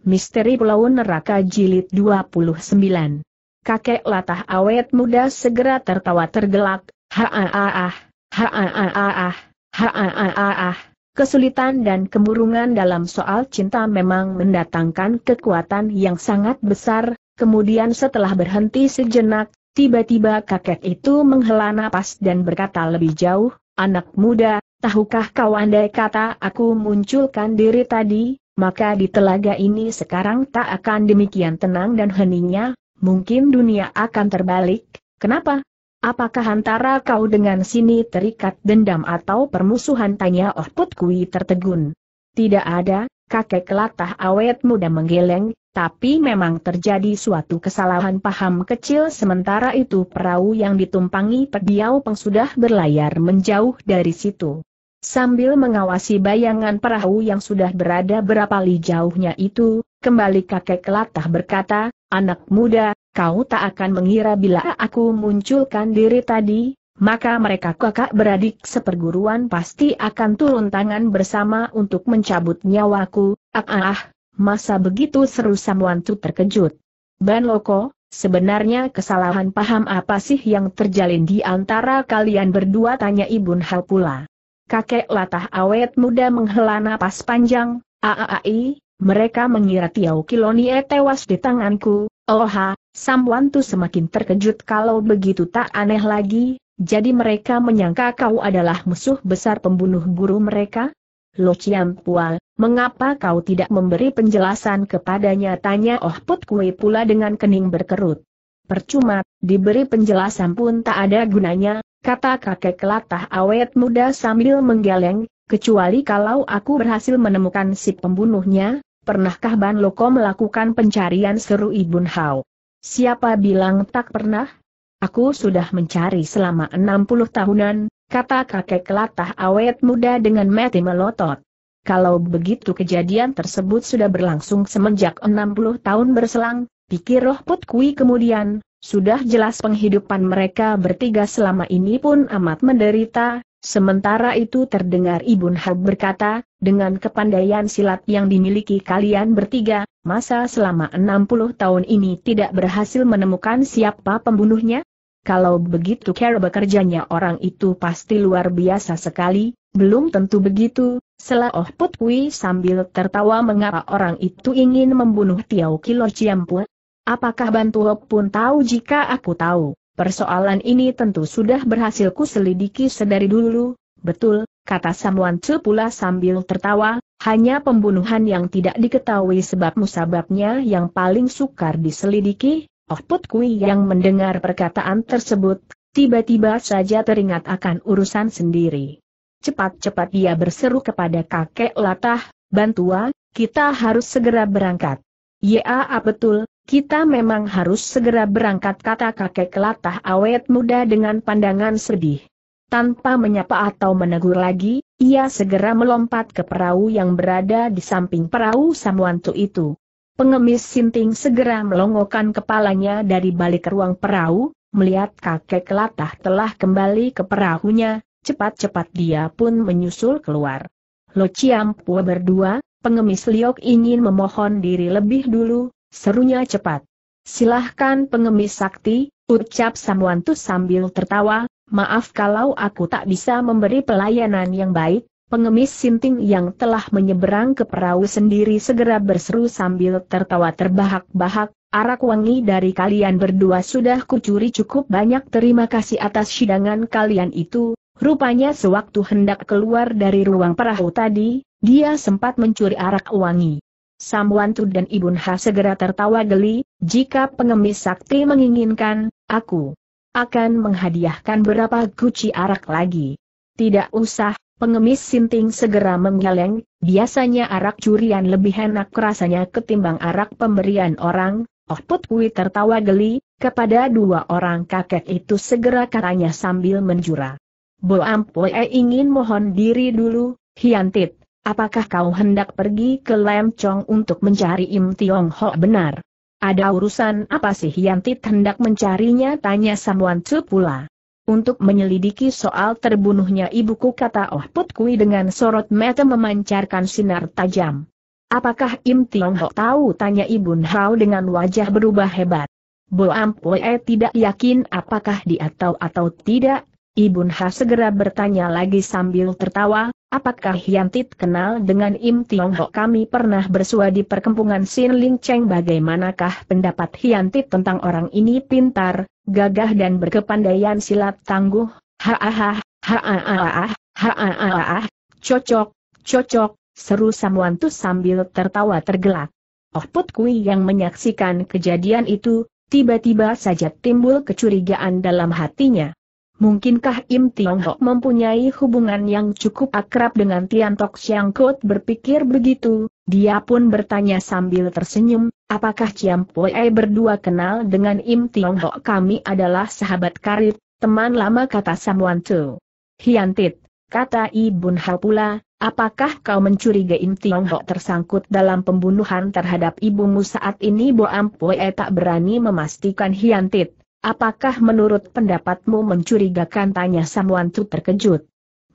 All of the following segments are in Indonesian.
Misteri Pulau Neraka Jilid 29. Kakek latah awet muda segera tertawa tergelak, ha-ah-ah, ha-ah-ah, ha-ah-ah, kesulitan dan kemurungan dalam soal cinta memang mendatangkan kekuatan yang sangat besar, kemudian setelah berhenti sejenak, tiba-tiba kakek itu menghela napas dan berkata lebih jauh, anak muda, tahukah kau andai kata aku munculkan diri tadi, maka di telaga ini sekarang tak akan demikian tenang dan heningnya, mungkin dunia akan terbalik, kenapa? Apakah antara kau dengan sini terikat dendam atau permusuhan tanya Oh Put tertegun? Tidak ada, kakek latah awet muda menggeleng, tapi memang terjadi suatu kesalahan paham kecil sementara itu perahu yang ditumpangi Pediau Peng sudah berlayar menjauh dari situ. Sambil mengawasi bayangan perahu yang sudah berada berapa li jauhnya itu, kembali kakek latah berkata, anak muda, kau tak akan mengira bila aku munculkan diri tadi, maka mereka kakak beradik seperguruan pasti akan turun tangan bersama untuk mencabut nyawaku, ah ah, ah masa begitu seru Samwantu terkejut. Ban Loko, Sebenarnya kesalahan paham apa sih yang terjalin di antara kalian berdua tanya ibu Hal pula. Kakek latah awet muda menghela napas panjang, aai, mereka mengira Tiau Kilonie tewas di tanganku, oha, Samwantu semakin terkejut kalau begitu tak aneh lagi, jadi mereka menyangka kau adalah musuh besar pembunuh guru mereka? Lo Chiam Pual, mengapa kau tidak memberi penjelasan kepadanya? Tanya Oh Put Kue pula dengan kening berkerut. Percuma, diberi penjelasan pun tak ada gunanya, kata kakek kelatah awet muda sambil menggeleng, kecuali kalau aku berhasil menemukan si pembunuhnya, pernahkah Ban Loko melakukan pencarian seru Ibun Hao? Siapa bilang tak pernah? Aku sudah mencari selama 60 tahunan, kata kakek kelatah awet muda dengan mati melotot. Kalau begitu kejadian tersebut sudah berlangsung semenjak 60 tahun berselang, pikir Roh Put Kui kemudian, sudah jelas penghidupan mereka bertiga selama ini pun amat menderita, sementara itu terdengar Ibu Hab berkata, dengan kepandaian silat yang dimiliki kalian bertiga, masa selama 60 tahun ini tidak berhasil menemukan siapa pembunuhnya? Kalau begitu cara bekerjanya orang itu pasti luar biasa sekali, belum tentu begitu, Selah Oh sambil tertawa mengapa orang itu ingin membunuh Tiao Kilo Ciampu, Apakah Bantuho pun tahu jika aku tahu? Persoalan ini tentu sudah berhasil kuselidiki sedari dulu. Betul, kata Samuan Tzu pula sambil tertawa, hanya pembunuhan yang tidak diketahui sebab musababnya yang paling sukar diselidiki. Oh Put Kui yang mendengar perkataan tersebut, tiba-tiba saja teringat akan urusan sendiri. Cepat-cepat ia berseru kepada kakek latah, Bantua, kita harus segera berangkat. Ya ah, betul, kita memang harus segera berangkat kata kakek kelatah awet muda dengan pandangan sedih. Tanpa menyapa atau menegur lagi, ia segera melompat ke perahu yang berada di samping perahu Samwantu itu. Pengemis Sinting segera melongokkan kepalanya dari balik ruang perahu, melihat kakek kelatah telah kembali ke perahunya, cepat-cepat dia pun menyusul keluar. Lo ciampu berdua, pengemis Liok ingin memohon diri lebih dulu, serunya cepat. Silahkan pengemis sakti, ucap Samwantu sambil tertawa, maaf kalau aku tak bisa memberi pelayanan yang baik, pengemis Sinting yang telah menyeberang ke perahu sendiri segera berseru sambil tertawa terbahak-bahak, arak wangi dari kalian berdua sudah kucuri cukup banyak terima kasih atas sidangan kalian itu, rupanya sewaktu hendak keluar dari ruang perahu tadi, dia sempat mencuri arak wangi. Samwantu dan Ibun Ha segera tertawa geli, jika pengemis sakti menginginkan, aku akan menghadiahkan berapa guci arak lagi. Tidak usah, pengemis sinting segera menggeleng, biasanya arak curian lebih enak rasanya ketimbang arak pemberian orang, Oh Put Kui tertawa geli, kepada dua orang kakek itu segera katanya sambil menjura. Bo Ampoe ingin mohon diri dulu, Hiantit. Apakah kau hendak pergi ke Lam Chong untuk mencari Im Tiong Ho benar? Ada urusan apa sih Tit hendak mencarinya tanya Samuan Tzu pula. Untuk menyelidiki soal terbunuhnya ibuku kata Oh Put Kui dengan sorot mata memancarkan sinar tajam. Apakah Im Tiong Ho tahu? Tanya Ibun Hao dengan wajah berubah hebat. Bo Ampue eh, tidak yakin apakah dia tahu atau tidak. Ibun Hao segera bertanya lagi sambil tertawa, Apakah Hiantit kenal dengan Im Tiong Ho? Kami pernah bersua di perkampungan Sin Ling Cheng bagaimanakah pendapat Hiantit tentang orang ini pintar, gagah dan berkepandaian silat tangguh, hahaha, hahaha, hahaha, cocok, cocok, seru Samwantu sambil tertawa tergelak. Oh Put Kui yang menyaksikan kejadian itu, tiba-tiba saja timbul kecurigaan dalam hatinya. Mungkinkah Im Tiong Hok mempunyai hubungan yang cukup akrab dengan Tian Tok Siang Kot berpikir begitu? Dia pun bertanya sambil tersenyum, apakah Ciam Pue berdua kenal dengan Im Tiong Hok kami adalah sahabat karib, teman lama kata Samuan Tu. Hiantit, kata Ibu Hao pula, apakah kau mencurigai Im Tiong Hok tersangkut dalam pembunuhan terhadap ibumu saat ini Bo Am tak berani memastikan Hiantit, Apakah menurut pendapatmu mencurigakan tanya Wan Tu terkejut?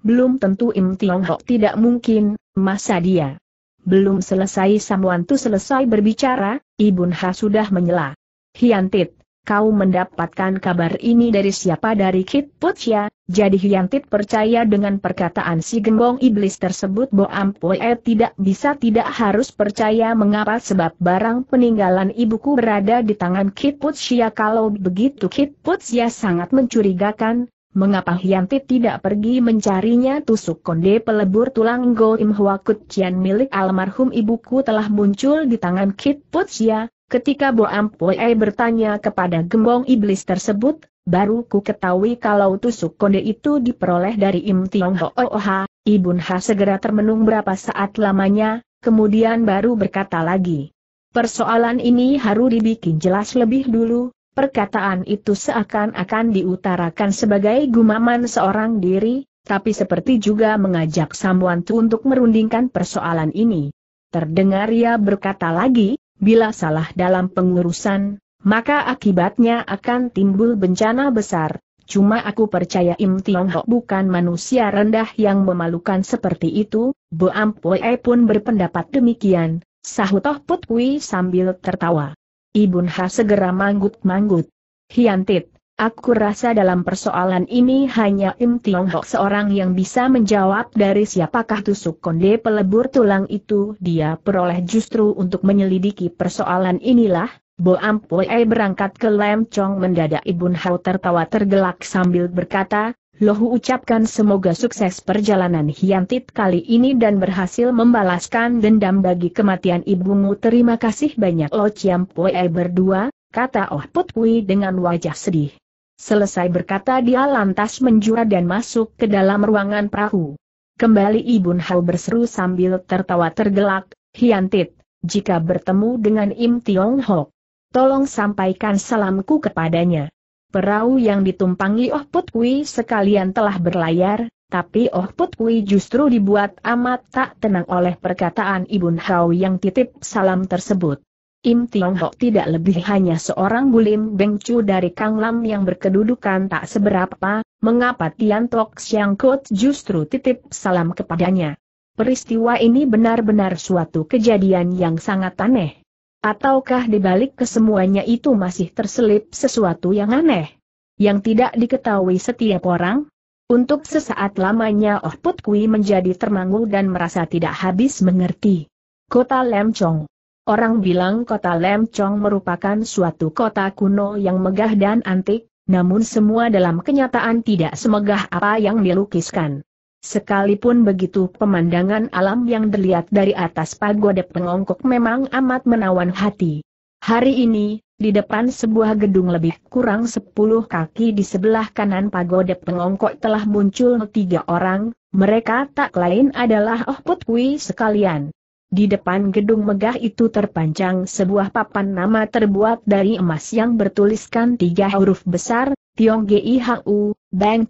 Belum tentu Im Tiong Hok tidak mungkin, masa dia. Belum selesai Wan Tu selesai berbicara, Ibun Ha sudah menyela. Hiantit, Kau mendapatkan kabar ini dari siapa dari Kit ya? jadi Hiantit percaya dengan perkataan si gembong iblis tersebut Bo Ampue tidak bisa tidak harus percaya mengapa sebab barang peninggalan ibuku berada di tangan Kit Putia kalau begitu Kit Putia sangat mencurigakan, mengapa Hiantit tidak pergi mencarinya tusuk konde pelebur tulang Go Im Hwa Kut Cian milik almarhum ibuku telah muncul di tangan Kit Putia, Ketika Boam Poe bertanya kepada gembong iblis tersebut, baru ku ketahui kalau tusuk konde itu diperoleh dari Im Tiong Hoa, oh Ibun Ha segera termenung berapa saat lamanya, kemudian baru berkata lagi. Persoalan ini harus dibikin jelas lebih dulu, perkataan itu seakan-akan diutarakan sebagai gumaman seorang diri, tapi seperti juga mengajak Samwantu untuk merundingkan persoalan ini. Terdengar ia berkata lagi, Bila salah dalam pengurusan, maka akibatnya akan timbul bencana besar. Cuma aku percaya Im Tiong Ho bukan manusia rendah yang memalukan seperti itu, Bo Ampue pun berpendapat demikian, Sahutoh Putui sambil tertawa. Ibun Ha segera manggut-manggut. Hiantit, Aku rasa dalam persoalan ini hanya Im Tiong Hok seorang yang bisa menjawab dari siapakah tusuk konde pelebur tulang itu dia peroleh justru untuk menyelidiki persoalan inilah. Bo Poe berangkat ke Lam Chong mendadak Ibun Hao tertawa tergelak sambil berkata, Lohu ucapkan semoga sukses perjalanan Hiantit kali ini dan berhasil membalaskan dendam bagi kematian ibumu. Terima kasih banyak Lo Chiam Poe berdua, kata Oh Put Pui dengan wajah sedih. Selesai berkata dia lantas menjura dan masuk ke dalam ruangan perahu. Kembali Ibun Hao berseru sambil tertawa tergelak, Hiantit, jika bertemu dengan Im Tiong Ho, tolong sampaikan salamku kepadanya. Perahu yang ditumpangi Oh Put Kui sekalian telah berlayar, tapi Oh Put Kui justru dibuat amat tak tenang oleh perkataan Ibun Hao yang titip salam tersebut. Im Tiong Ho tidak lebih hanya seorang bulim bengcu dari Kang Lam yang berkedudukan tak seberapa, mengapa Tian Tok Siang Kut justru titip salam kepadanya. Peristiwa ini benar-benar suatu kejadian yang sangat aneh. Ataukah dibalik kesemuanya itu masih terselip sesuatu yang aneh? Yang tidak diketahui setiap orang? Untuk sesaat lamanya Oh Put Kui menjadi termangu dan merasa tidak habis mengerti. Kota Lemchong Orang bilang kota Lemchong merupakan suatu kota kuno yang megah dan antik, namun semua dalam kenyataan tidak semegah apa yang dilukiskan. Sekalipun begitu pemandangan alam yang dilihat dari atas pagoda pengongkok memang amat menawan hati. Hari ini, di depan sebuah gedung lebih kurang 10 kaki di sebelah kanan pagoda pengongkok telah muncul tiga orang, mereka tak lain adalah Oh Put sekalian. Di depan gedung megah itu terpanjang sebuah papan nama terbuat dari emas yang bertuliskan tiga huruf besar, Tiong Gihu,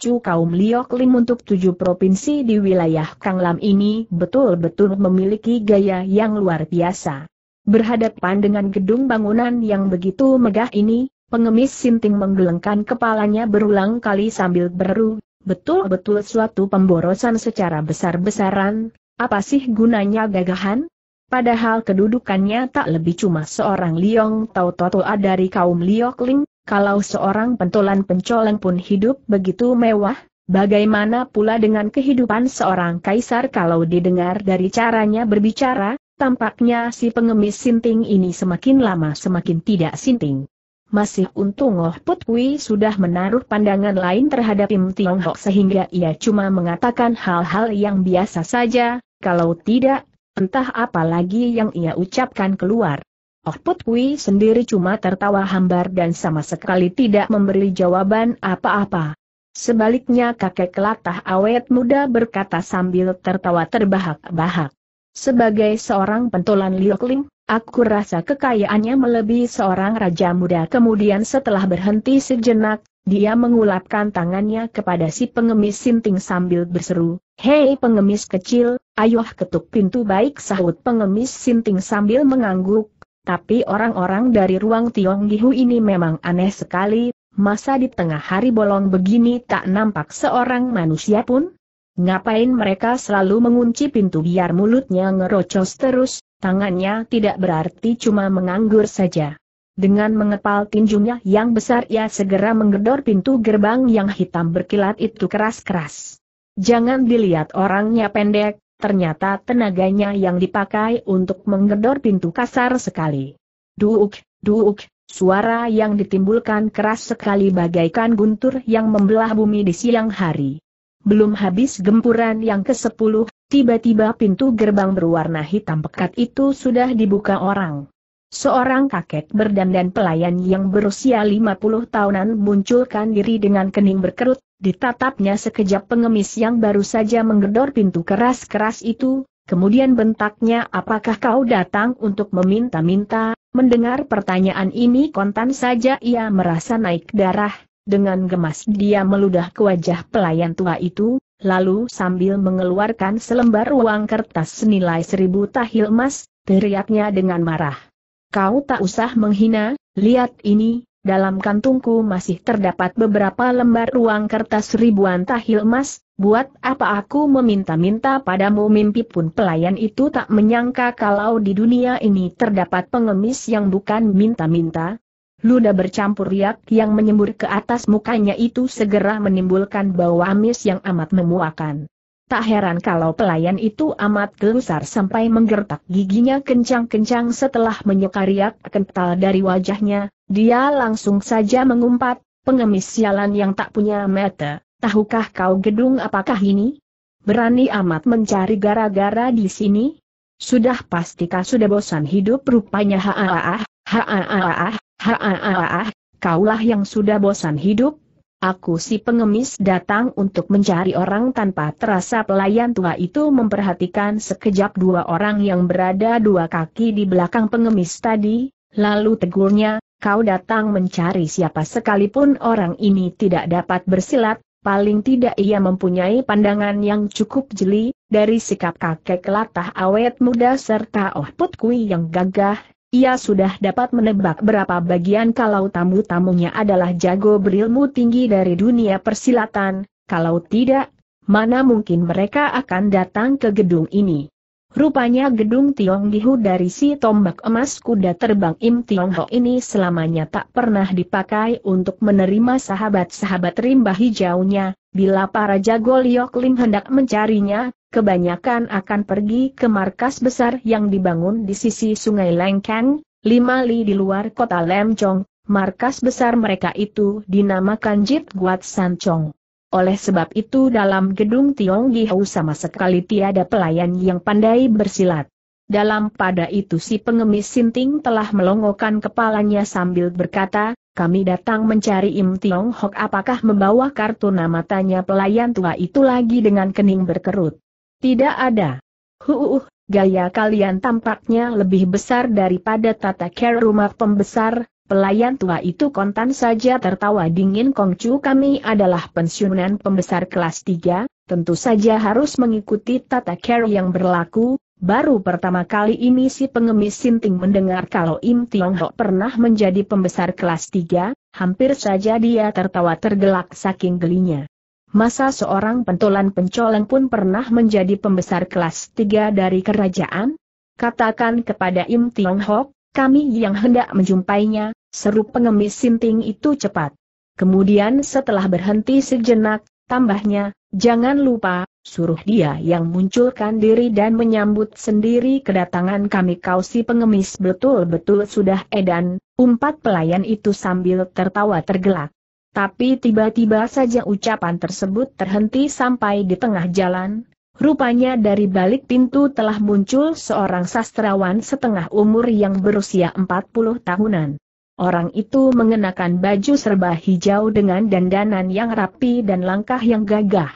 Chu kaum Liok Lim untuk tujuh provinsi di wilayah Kang Lam ini betul-betul memiliki gaya yang luar biasa. Berhadapan dengan gedung bangunan yang begitu megah ini, pengemis Sinting menggelengkan kepalanya berulang kali sambil berru, betul-betul suatu pemborosan secara besar-besaran, apa sih gunanya gagahan? Padahal kedudukannya tak lebih cuma seorang Liong Tau Totoa dari kaum Liokling, kalau seorang pentolan pencoleng pun hidup begitu mewah, bagaimana pula dengan kehidupan seorang kaisar kalau didengar dari caranya berbicara, tampaknya si pengemis sinting ini semakin lama semakin tidak sinting. Masih untung Oh Put sudah menaruh pandangan lain terhadap Im Tiong Hok sehingga ia cuma mengatakan hal-hal yang biasa saja, kalau tidak, Entah apa lagi yang ia ucapkan keluar. Oh Put sendiri cuma tertawa hambar dan sama sekali tidak memberi jawaban apa-apa. Sebaliknya kakek kelatah awet muda berkata sambil tertawa terbahak-bahak. Sebagai seorang pentolan Liokling, Aku rasa kekayaannya melebihi seorang raja muda. Kemudian setelah berhenti sejenak, dia mengulapkan tangannya kepada si pengemis sinting sambil berseru, Hei pengemis kecil, Ayuh ketuk pintu baik sahut pengemis sinting sambil mengangguk, tapi orang-orang dari ruang Gihu ini memang aneh sekali, masa di tengah hari bolong begini tak nampak seorang manusia pun? Ngapain mereka selalu mengunci pintu biar mulutnya ngerocos terus, tangannya tidak berarti cuma menganggur saja. Dengan mengepal tinjunya yang besar ia segera menggedor pintu gerbang yang hitam berkilat itu keras-keras. Jangan dilihat orangnya pendek, ternyata tenaganya yang dipakai untuk menggedor pintu kasar sekali. Duuk, duuk, suara yang ditimbulkan keras sekali bagaikan guntur yang membelah bumi di siang hari. Belum habis gempuran yang ke-10, tiba-tiba pintu gerbang berwarna hitam pekat itu sudah dibuka orang. Seorang kakek berdandan pelayan yang berusia 50 tahunan munculkan diri dengan kening berkerut, Ditatapnya sekejap pengemis yang baru saja menggedor pintu keras-keras itu, kemudian bentaknya apakah kau datang untuk meminta-minta, mendengar pertanyaan ini kontan saja ia merasa naik darah, dengan gemas dia meludah ke wajah pelayan tua itu, lalu sambil mengeluarkan selembar uang kertas senilai seribu tahil emas, teriaknya dengan marah. Kau tak usah menghina, lihat ini, dalam kantungku masih terdapat beberapa lembar ruang kertas ribuan tahil emas, buat apa aku meminta-minta padamu mimpi pun pelayan itu tak menyangka kalau di dunia ini terdapat pengemis yang bukan minta-minta. Luda bercampur riak yang menyembur ke atas mukanya itu segera menimbulkan bau amis yang amat memuakan. Tak heran kalau pelayan itu amat gelusar sampai menggertak giginya kencang-kencang setelah menyukariak kental dari wajahnya, dia langsung saja mengumpat, pengemis sialan yang tak punya mata, tahukah kau gedung apakah ini? Berani amat mencari gara-gara di sini? Sudah pastikah sudah bosan hidup rupanya haaah, haaah, haaah, haaah, kaulah yang sudah bosan hidup, Aku si pengemis datang untuk mencari orang tanpa terasa pelayan tua itu memperhatikan sekejap dua orang yang berada dua kaki di belakang pengemis tadi, lalu tegurnya, kau datang mencari siapa sekalipun orang ini tidak dapat bersilat, paling tidak ia mempunyai pandangan yang cukup jeli, dari sikap kakek latah awet muda serta Oh Put Kui yang gagah, ia sudah dapat menebak berapa bagian kalau tamu-tamunya adalah jago berilmu tinggi dari dunia persilatan, kalau tidak, mana mungkin mereka akan datang ke gedung ini. Rupanya gedung Gihu dari si tombak emas kuda terbang Im Tiong Ho ini selamanya tak pernah dipakai untuk menerima sahabat-sahabat rimba hijaunya, bila para jago Liok Lim hendak mencarinya, kebanyakan akan pergi ke markas besar yang dibangun di sisi sungai Lengkang, lima li di luar kota Lemchong, markas besar mereka itu dinamakan Jit Guat Sanjong. Oleh sebab itu dalam gedung Gihau sama sekali tiada pelayan yang pandai bersilat. Dalam pada itu si pengemis Sinting telah melongokkan kepalanya sambil berkata, kami datang mencari Im Tiong Hok apakah membawa kartu nama tanya pelayan tua itu lagi dengan kening berkerut. Tidak ada. Huuuh, gaya kalian tampaknya lebih besar daripada tata care rumah pembesar, pelayan tua itu kontan saja tertawa dingin Kongcu kami adalah pensiunan pembesar kelas 3, tentu saja harus mengikuti tata care yang berlaku, Baru pertama kali ini si pengemis Sinting mendengar kalau Im Tiong Ho pernah menjadi pembesar kelas 3, hampir saja dia tertawa tergelak saking gelinya. Masa seorang pentolan pencoleng pun pernah menjadi pembesar kelas 3 dari kerajaan? Katakan kepada Im Tiong Hok, kami yang hendak menjumpainya, seru pengemis sinting itu cepat. Kemudian setelah berhenti sejenak, tambahnya, jangan lupa, suruh dia yang munculkan diri dan menyambut sendiri kedatangan kami kau si pengemis betul-betul sudah edan, umpat pelayan itu sambil tertawa tergelak. Tapi tiba-tiba saja ucapan tersebut terhenti sampai di tengah jalan, Rupanya dari balik pintu telah muncul seorang sastrawan setengah umur yang berusia 40 tahunan. Orang itu mengenakan baju serba hijau dengan dandanan yang rapi dan langkah yang gagah.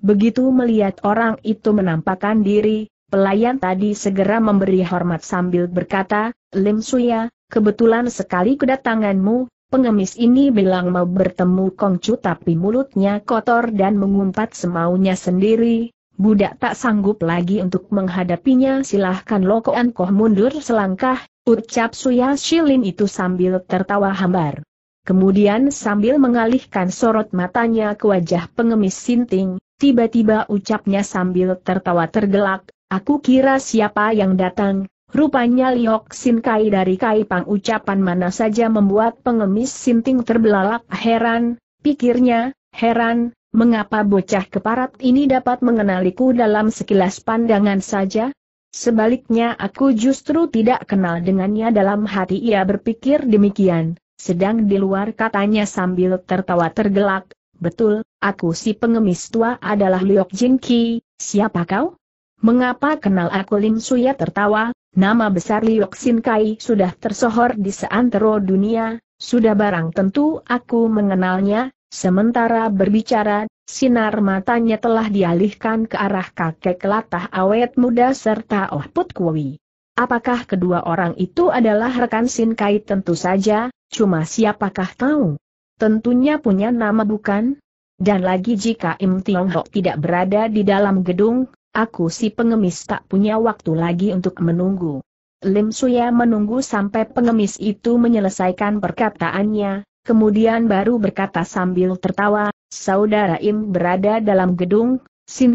Begitu melihat orang itu menampakkan diri, pelayan tadi segera memberi hormat sambil berkata, Lim Suya, kebetulan sekali kedatanganmu, Pengemis ini bilang mau bertemu Kongcu tapi mulutnya kotor dan mengumpat semaunya sendiri. Budak tak sanggup lagi untuk menghadapinya silahkan Lokoan Koh mundur selangkah, ucap Suya Shilin itu sambil tertawa hambar. Kemudian sambil mengalihkan sorot matanya ke wajah pengemis Sinting, tiba-tiba ucapnya sambil tertawa tergelak, aku kira siapa yang datang, Rupanya Liok Sin Kai dari Kai Pang ucapan mana saja membuat pengemis Sinting terbelalak heran, pikirnya, heran, mengapa bocah keparat ini dapat mengenaliku dalam sekilas pandangan saja? Sebaliknya aku justru tidak kenal dengannya dalam hati ia berpikir demikian, sedang di luar katanya sambil tertawa tergelak, betul, aku si pengemis tua adalah Liok Jin Ki, siapa kau? Mengapa kenal aku Lim Suya tertawa, nama besar Liok Sin Kai sudah tersohor di seantero dunia, sudah barang tentu aku mengenalnya, sementara berbicara, sinar matanya telah dialihkan ke arah kakek latah awet muda serta Oh Put Kui. Apakah kedua orang itu adalah rekan Sin Kai tentu saja, cuma siapakah tahu? Tentunya punya nama bukan? Dan lagi jika Im Tiong Hok tidak berada di dalam gedung, Aku si pengemis tak punya waktu lagi untuk menunggu. Lim Suya menunggu sampai pengemis itu menyelesaikan perkataannya, kemudian baru berkata sambil tertawa, Saudara Im berada dalam gedung,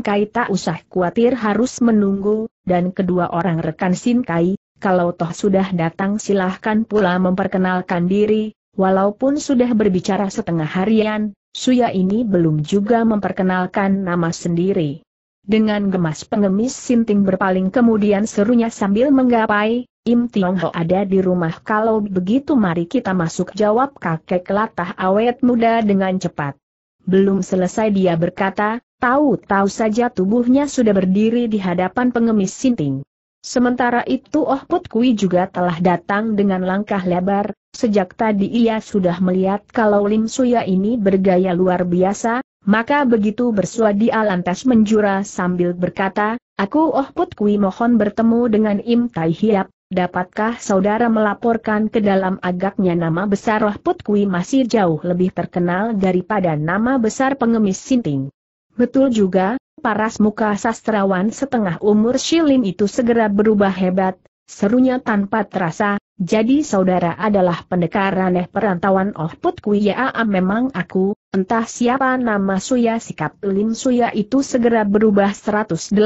Kai tak usah khawatir harus menunggu, dan kedua orang rekan Kai, kalau toh sudah datang silahkan pula memperkenalkan diri, walaupun sudah berbicara setengah harian, Suya ini belum juga memperkenalkan nama sendiri. Dengan gemas pengemis Sinting berpaling kemudian serunya sambil menggapai, Im Tiong Ho ada di rumah kalau begitu mari kita masuk jawab kakek latah awet muda dengan cepat. Belum selesai dia berkata, tahu-tahu saja tubuhnya sudah berdiri di hadapan pengemis Sinting. Sementara itu Oh Put Kui juga telah datang dengan langkah lebar, Sejak tadi ia sudah melihat kalau Lim Suya ini bergaya luar biasa, maka begitu bersua dia lantas menjura sambil berkata, Aku Oh Put Kui mohon bertemu dengan Im Tai Hiap, dapatkah saudara melaporkan ke dalam agaknya nama besar oh Put Kui masih jauh lebih terkenal daripada nama besar pengemis Sinting. Betul juga, paras muka sastrawan setengah umur Shilim itu segera berubah hebat, serunya tanpa terasa, jadi saudara adalah pendekar aneh perantauan Oh Put Kuyaa memang aku, entah siapa nama Suya sikap Lim Suya itu segera berubah 180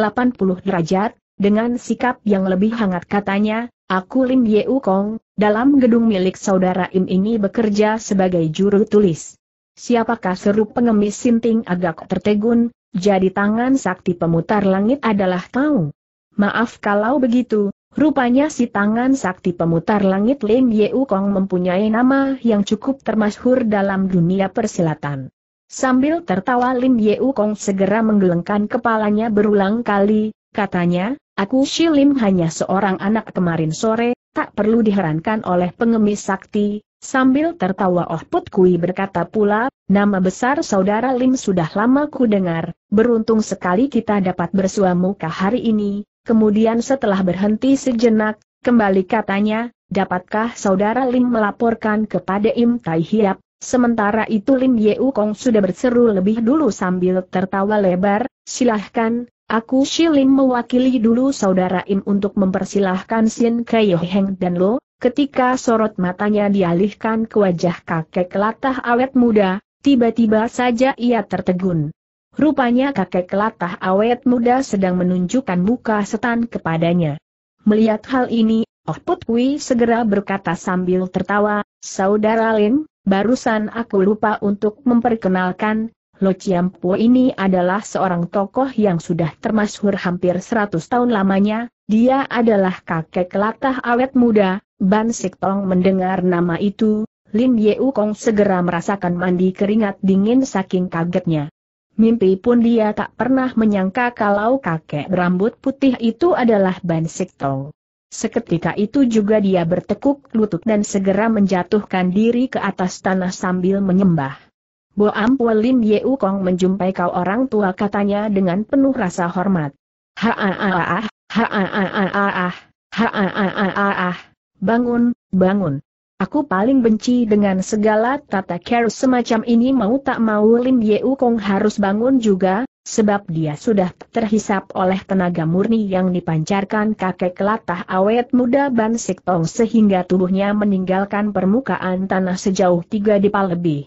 derajat, dengan sikap yang lebih hangat katanya, aku Lim U Kong, dalam gedung milik saudara Im ini bekerja sebagai juru tulis. Siapakah seru pengemis sinting agak tertegun, jadi tangan sakti pemutar langit adalah kau. Maaf kalau begitu, Rupanya si tangan sakti pemutar langit Lim Yeu Kong mempunyai nama yang cukup termasyhur dalam dunia persilatan. Sambil tertawa Lim Yeu Kong segera menggelengkan kepalanya berulang kali, katanya, aku Shi Lim hanya seorang anak kemarin sore, tak perlu diherankan oleh pengemis sakti, sambil tertawa Oh Put Kui berkata pula, nama besar saudara Lim sudah lama ku dengar, beruntung sekali kita dapat bersua hari ini, Kemudian setelah berhenti sejenak, kembali katanya, dapatkah saudara Lim melaporkan kepada Im Tai Hiap, sementara itu Lim Yeu Kong sudah berseru lebih dulu sambil tertawa lebar, silahkan, aku Shi Lim mewakili dulu saudara Im untuk mempersilahkan Sin Keyo Heng dan Lo, ketika sorot matanya dialihkan ke wajah kakek latah awet muda, tiba-tiba saja ia tertegun. Rupanya kakek kelatah awet muda sedang menunjukkan muka setan kepadanya. Melihat hal ini, Oh Put segera berkata sambil tertawa, Saudara Lin, barusan aku lupa untuk memperkenalkan, Lo Chiampo ini adalah seorang tokoh yang sudah termasyhur hampir 100 tahun lamanya, dia adalah kakek kelatah awet muda, Ban Sik mendengar nama itu, Lin Yeu segera merasakan mandi keringat dingin saking kagetnya. Mimpi pun dia tak pernah menyangka kalau kakek rambut putih itu adalah Ban Sikto. Seketika itu juga dia bertekuk lutut dan segera menjatuhkan diri ke atas tanah sambil menyembah. Boam Ampua Lim Yeu Kong menjumpai kau orang tua katanya dengan penuh rasa hormat. Haaah, haaah, haaah, bangun, bangun. Aku paling benci dengan segala tata care semacam ini mau tak mau Lim Ye Kong harus bangun juga, sebab dia sudah terhisap oleh tenaga murni yang dipancarkan kakek latah awet muda Ban Tong sehingga tubuhnya meninggalkan permukaan tanah sejauh tiga dipal lebih.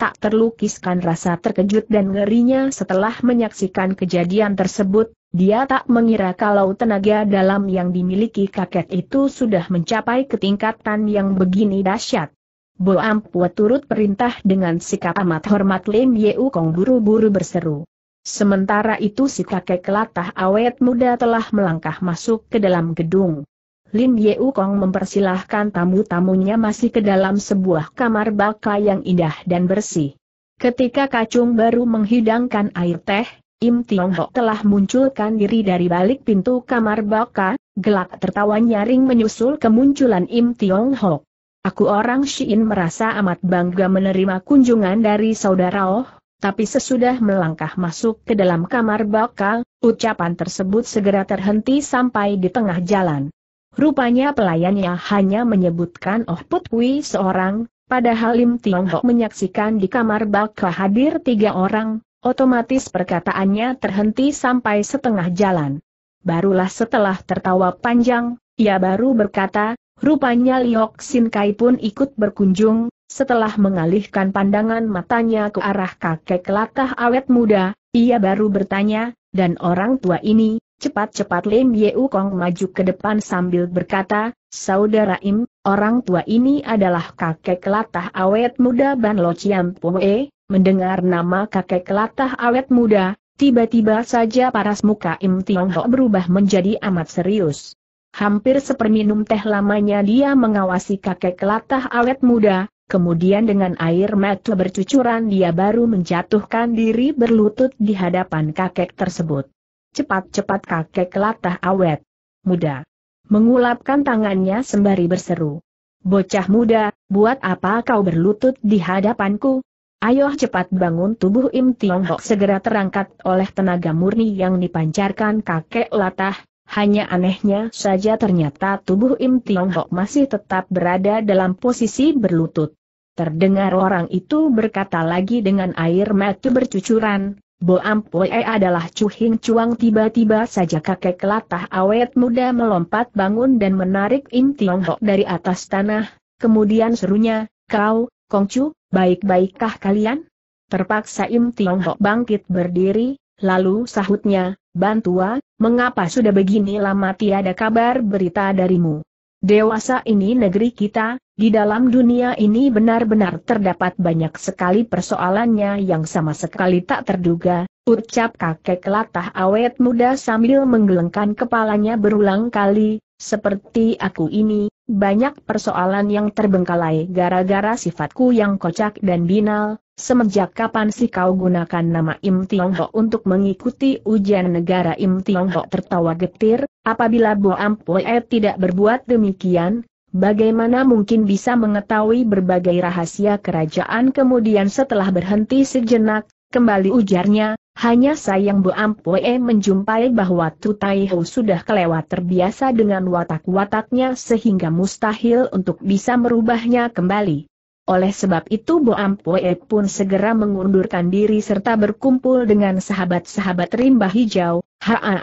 Tak terlukiskan rasa terkejut dan ngerinya setelah menyaksikan kejadian tersebut, dia tak mengira kalau tenaga dalam yang dimiliki kakek itu sudah mencapai ketingkatan yang begini dahsyat. Bo Ampua turut perintah dengan sikap amat hormat Lim Yeu Kong buru-buru berseru. Sementara itu si kakek kelatah awet muda telah melangkah masuk ke dalam gedung. Lim Yeu Kong mempersilahkan tamu-tamunya masih ke dalam sebuah kamar baka yang indah dan bersih. Ketika kacung baru menghidangkan air teh, Im Tiong Ho telah munculkan diri dari balik pintu kamar Baka, gelak tertawa nyaring menyusul kemunculan Im Tiong Ho. Aku orang Shiin merasa amat bangga menerima kunjungan dari saudara Oh, tapi sesudah melangkah masuk ke dalam kamar Baka, ucapan tersebut segera terhenti sampai di tengah jalan. Rupanya pelayannya hanya menyebutkan Oh Put seorang, padahal Im Tiong Ho menyaksikan di kamar Baka hadir tiga orang, Otomatis perkataannya terhenti sampai setengah jalan. Barulah setelah tertawa panjang, ia baru berkata, rupanya Liok Sin Kai pun ikut berkunjung, setelah mengalihkan pandangan matanya ke arah kakek latah awet muda, ia baru bertanya, dan orang tua ini, cepat-cepat Lim Yeu Kong maju ke depan sambil berkata, Saudara Im, orang tua ini adalah kakek latah awet muda Ban Lo Chiam Pue, Mendengar nama kakek kelatah awet muda, tiba-tiba saja paras muka Im Ho berubah menjadi amat serius. Hampir seperminum teh lamanya dia mengawasi kakek kelatah awet muda, kemudian dengan air mata bercucuran dia baru menjatuhkan diri berlutut di hadapan kakek tersebut. Cepat-cepat kakek kelatah awet muda mengulapkan tangannya sembari berseru. Bocah muda, buat apa kau berlutut di hadapanku? Ayo cepat bangun tubuh Im Tiong Hok segera terangkat oleh tenaga murni yang dipancarkan kakek latah, hanya anehnya saja ternyata tubuh Im Tiong Hok masih tetap berada dalam posisi berlutut. Terdengar orang itu berkata lagi dengan air mata bercucuran, Bo Ampoe eh, adalah Cuhing Cuang tiba-tiba saja kakek latah awet muda melompat bangun dan menarik Im Tiong Hok dari atas tanah, kemudian serunya, kau, Kongcu, Baik-baikkah kalian? Terpaksa Im Hok bangkit berdiri, lalu sahutnya, Bantua, mengapa sudah begini lama tiada kabar berita darimu? Dewasa ini negeri kita, di dalam dunia ini benar-benar terdapat banyak sekali persoalannya yang sama sekali tak terduga, ucap kakek latah awet muda sambil menggelengkan kepalanya berulang kali, seperti aku ini, banyak persoalan yang terbengkalai gara-gara sifatku yang kocak dan binal, semenjak kapan sih kau gunakan nama Im Tiong Ho untuk mengikuti ujian negara Im Tiong Ho tertawa getir, apabila Bo Ampue tidak berbuat demikian, bagaimana mungkin bisa mengetahui berbagai rahasia kerajaan kemudian setelah berhenti sejenak, Kembali ujarnya, hanya sayang Bu Ampoe menjumpai bahwa Tutaihu sudah kelewat terbiasa dengan watak-wataknya sehingga mustahil untuk bisa merubahnya kembali. Oleh sebab itu Bo Ampoe pun segera mengundurkan diri serta berkumpul dengan sahabat-sahabat rimba hijau, Ha ha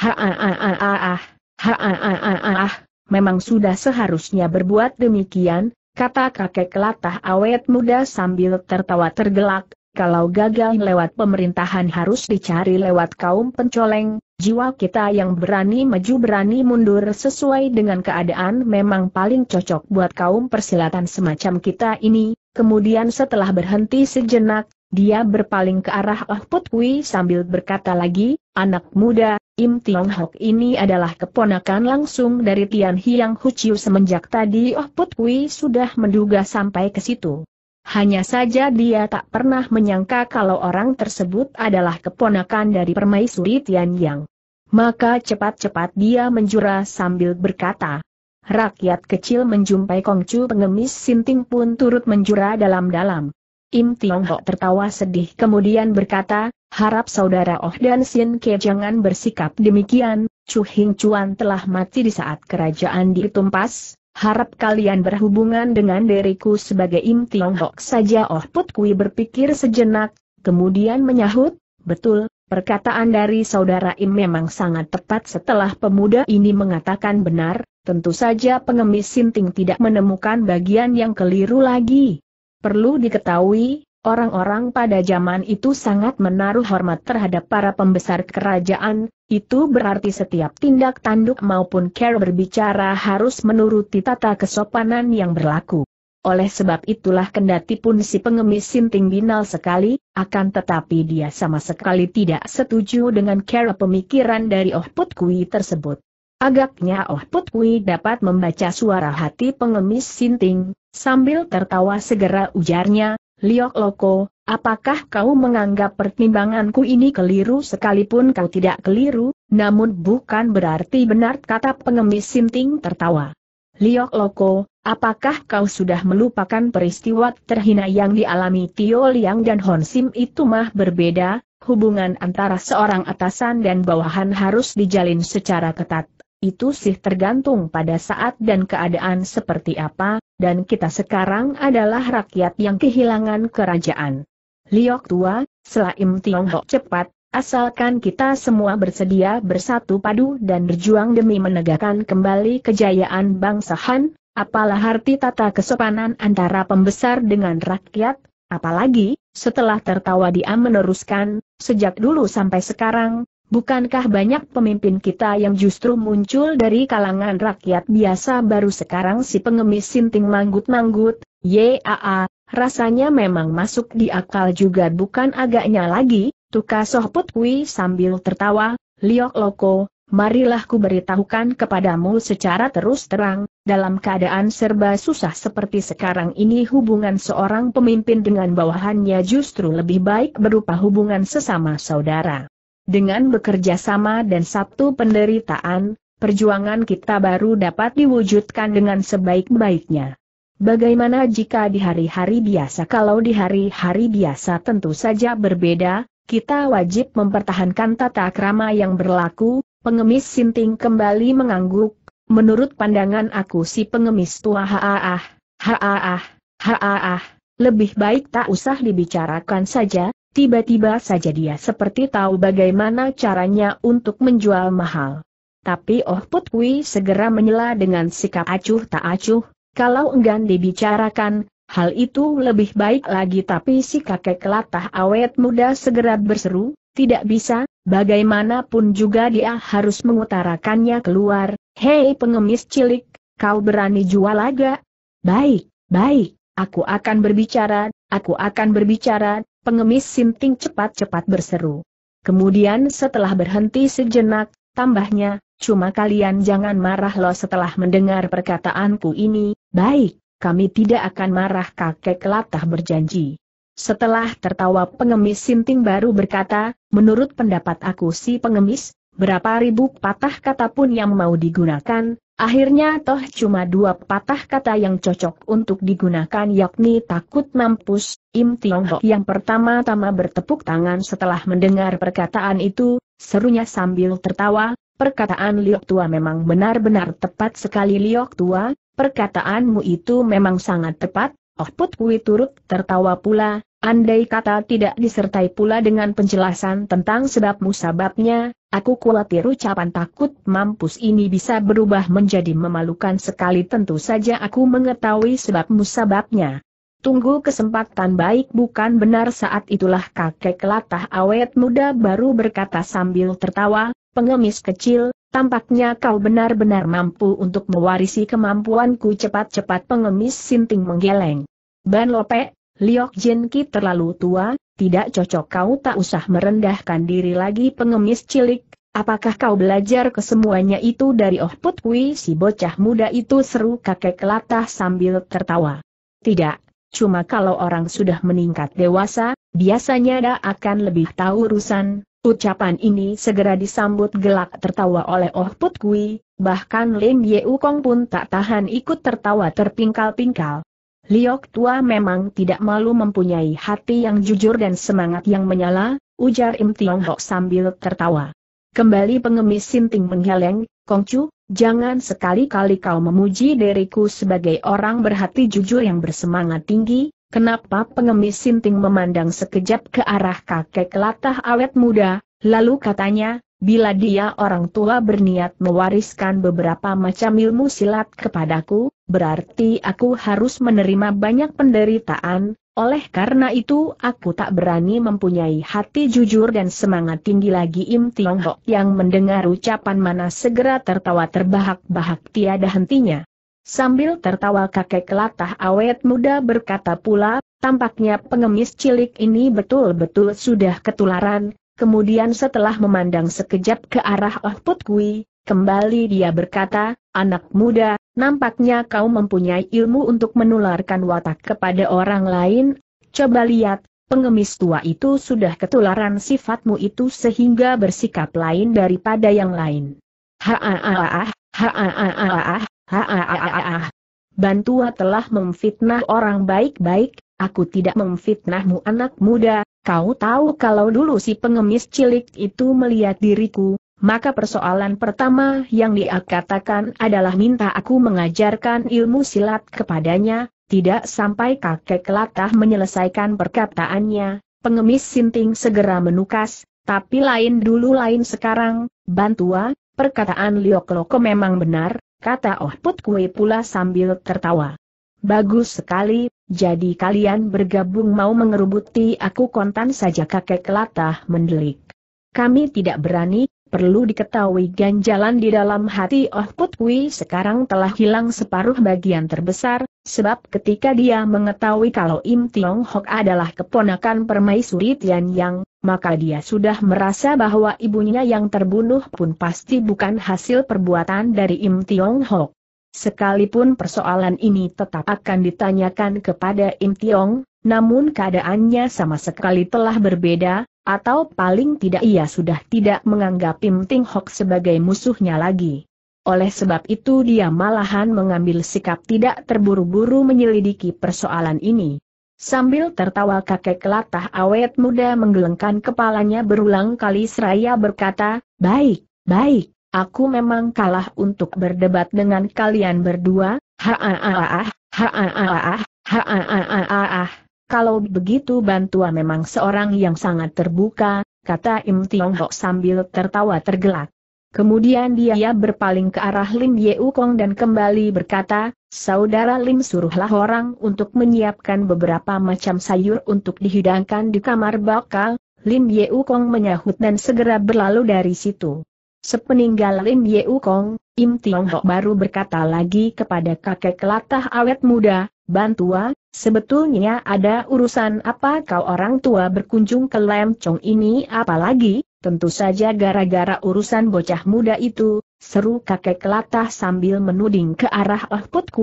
ha-ah-ah-ah-ah, memang sudah seharusnya berbuat demikian, kata kakek latah awet muda sambil tertawa tergelak, kalau gagal lewat pemerintahan harus dicari lewat kaum pencoleng, jiwa kita yang berani maju berani mundur sesuai dengan keadaan memang paling cocok buat kaum persilatan semacam kita ini, kemudian setelah berhenti sejenak, dia berpaling ke arah Ah Put sambil berkata lagi, anak muda, Im Tiong Hok ini adalah keponakan langsung dari Tian Hiang Chiu semenjak tadi Ah Put sudah menduga sampai ke situ. Hanya saja dia tak pernah menyangka kalau orang tersebut adalah keponakan dari permaisuri Tian Yang. Maka cepat-cepat dia menjura sambil berkata. Rakyat kecil menjumpai Kongcu pengemis Sinting pun turut menjura dalam-dalam. Im Tiong Ho tertawa sedih kemudian berkata, harap saudara Oh dan Sin Ke jangan bersikap demikian, Chu Hing Chuan telah mati di saat kerajaan ditumpas, harap kalian berhubungan dengan diriku sebagai Im Tiong saja Oh Put Kui berpikir sejenak, kemudian menyahut, betul, perkataan dari saudara Im memang sangat tepat setelah pemuda ini mengatakan benar, tentu saja pengemis Sinting tidak menemukan bagian yang keliru lagi. Perlu diketahui, Orang-orang pada zaman itu sangat menaruh hormat terhadap para pembesar kerajaan, itu berarti setiap tindak tanduk maupun care berbicara harus menuruti tata kesopanan yang berlaku. Oleh sebab itulah kendati pun si pengemis sinting binal sekali, akan tetapi dia sama sekali tidak setuju dengan cara pemikiran dari Oh Put Kui tersebut. Agaknya Oh Put Kui dapat membaca suara hati pengemis sinting, sambil tertawa segera ujarnya, Liok Loko, apakah kau menganggap pertimbanganku ini keliru sekalipun kau tidak keliru, namun bukan berarti benar kata pengemis Sinting tertawa. Liok Loko, apakah kau sudah melupakan peristiwa terhina yang dialami Tio Liang dan Hon Sim itu mah berbeda, hubungan antara seorang atasan dan bawahan harus dijalin secara ketat. Itu sih tergantung pada saat dan keadaan seperti apa, dan kita sekarang adalah rakyat yang kehilangan kerajaan. Liok tua, Selaim Tiongkok cepat, asalkan kita semua bersedia bersatu padu dan berjuang demi menegakkan kembali kejayaan bangsa Han, apalah arti tata kesopanan antara pembesar dengan rakyat, apalagi, setelah tertawa dia meneruskan, sejak dulu sampai sekarang, Bukankah banyak pemimpin kita yang justru muncul dari kalangan rakyat biasa baru sekarang si pengemis sinting manggut-manggut, yaa, rasanya memang masuk di akal juga bukan agaknya lagi, Tukas sohput kui sambil tertawa, liok loko, marilah ku beritahukan kepadamu secara terus terang, dalam keadaan serba susah seperti sekarang ini hubungan seorang pemimpin dengan bawahannya justru lebih baik berupa hubungan sesama saudara. Dengan bekerja sama dan satu penderitaan, perjuangan kita baru dapat diwujudkan dengan sebaik-baiknya. Bagaimana jika di hari-hari biasa kalau di hari-hari biasa tentu saja berbeda, kita wajib mempertahankan tata krama yang berlaku, pengemis sinting kembali mengangguk, menurut pandangan aku si pengemis tua haaah, haaah, haaah, lebih baik tak usah dibicarakan saja, Tiba-tiba saja dia seperti tahu bagaimana caranya untuk menjual mahal. Tapi Oh Put Kui segera menyela dengan sikap acuh tak acuh, kalau enggan dibicarakan, hal itu lebih baik lagi tapi si kakek latah awet muda segera berseru, tidak bisa, bagaimanapun juga dia harus mengutarakannya keluar, hei pengemis cilik, kau berani jual lagi? Baik, baik, aku akan berbicara, aku akan berbicara, pengemis Sinting cepat-cepat berseru. Kemudian setelah berhenti sejenak, tambahnya, cuma kalian jangan marah loh setelah mendengar perkataanku ini, baik, kami tidak akan marah kakek latah berjanji. Setelah tertawa pengemis Sinting baru berkata, menurut pendapat aku si pengemis, berapa ribu patah kata pun yang mau digunakan, akhirnya toh cuma dua patah kata yang cocok untuk digunakan yakni takut mampus, Im Tiong Ho yang pertama-tama bertepuk tangan setelah mendengar perkataan itu, serunya sambil tertawa, perkataan Liok Tua memang benar-benar tepat sekali Liok Tua, perkataanmu itu memang sangat tepat, Output Kui turut tertawa pula, andai kata tidak disertai pula dengan penjelasan tentang sebab musababnya, aku khawatir ucapan takut mampus ini bisa berubah menjadi memalukan sekali tentu saja aku mengetahui sebab musababnya. Tunggu kesempatan baik bukan benar saat itulah kakek latah awet muda baru berkata sambil tertawa, pengemis kecil, tampaknya kau benar-benar mampu untuk mewarisi kemampuanku cepat-cepat pengemis sinting menggeleng. Ban Lopek, Liok Jin Ki terlalu tua, tidak cocok kau tak usah merendahkan diri lagi pengemis cilik, apakah kau belajar kesemuanya itu dari Oh Put Kui si bocah muda itu seru kakek latah sambil tertawa. Tidak, cuma kalau orang sudah meningkat dewasa, biasanya dia akan lebih tahu urusan, Ucapan ini segera disambut gelak tertawa oleh Oh Put Kui, bahkan Lim Ye Kong pun tak tahan ikut tertawa terpingkal-pingkal. Liok tua memang tidak malu mempunyai hati yang jujur dan semangat yang menyala, ujar Im Tiong Hok sambil tertawa. Kembali pengemis Sinting menggeleng, Chu, jangan sekali-kali kau memuji diriku sebagai orang berhati jujur yang bersemangat tinggi, Kenapa pengemis Sinting memandang sekejap ke arah kakek latah awet muda, lalu katanya, bila dia orang tua berniat mewariskan beberapa macam ilmu silat kepadaku, berarti aku harus menerima banyak penderitaan, oleh karena itu aku tak berani mempunyai hati jujur dan semangat tinggi lagi Im Tiong Hok yang mendengar ucapan mana segera tertawa terbahak-bahak tiada hentinya. Sambil tertawa kakek kelatah awet muda berkata pula, tampaknya pengemis cilik ini betul-betul sudah ketularan, kemudian setelah memandang sekejap ke arah Oh Put Kui, kembali dia berkata, anak muda, nampaknya kau mempunyai ilmu untuk menularkan watak kepada orang lain, coba lihat, pengemis tua itu sudah ketularan sifatmu itu sehingga bersikap lain daripada yang lain. -ha haaah, haaah, Haaaaah. Bantua telah memfitnah orang baik-baik, aku tidak memfitnahmu anak muda, kau tahu kalau dulu si pengemis cilik itu melihat diriku, maka persoalan pertama yang dia katakan adalah minta aku mengajarkan ilmu silat kepadanya, tidak sampai kakek latah menyelesaikan perkataannya, pengemis sinting segera menukas, tapi lain dulu lain sekarang, bantua, perkataan Lioklo memang benar, kata Oh Put Kue pula sambil tertawa. Bagus sekali, jadi kalian bergabung mau mengerubuti aku kontan saja kakek latah mendelik. Kami tidak berani, perlu diketahui ganjalan di dalam hati Oh Put Kui sekarang telah hilang separuh bagian terbesar, Sebab ketika dia mengetahui kalau Im Tiong Hok adalah keponakan permaisuri Tian Yang, maka dia sudah merasa bahwa ibunya yang terbunuh pun pasti bukan hasil perbuatan dari Im Tiong Hok. Sekalipun persoalan ini tetap akan ditanyakan kepada Im Tiong, namun keadaannya sama sekali telah berbeda, atau paling tidak ia sudah tidak menganggap Im Tiong Hok sebagai musuhnya lagi oleh sebab itu dia malahan mengambil sikap tidak terburu-buru menyelidiki persoalan ini. Sambil tertawa kakek latah awet muda menggelengkan kepalanya berulang kali seraya berkata, Baik, baik, aku memang kalah untuk berdebat dengan kalian berdua, ha ah, ha ah, ha ha-ah-ah-ah-ah. Kalau begitu bantuan memang seorang yang sangat terbuka, kata Im Tiong Ho sambil tertawa tergelak. Kemudian dia berpaling ke arah Lim Ye Kong dan kembali berkata, Saudara Lim suruhlah orang untuk menyiapkan beberapa macam sayur untuk dihidangkan di kamar bakal, Lim Ye Kong menyahut dan segera berlalu dari situ. Sepeninggal Lim Ye Kong, Im Tiong Hok baru berkata lagi kepada kakek kelatah awet muda, Bantua, sebetulnya ada urusan apa kau orang tua berkunjung ke Lem Chong ini apalagi? Tentu saja gara-gara urusan bocah muda itu, seru kakek kelatah sambil menuding ke arah Oh Put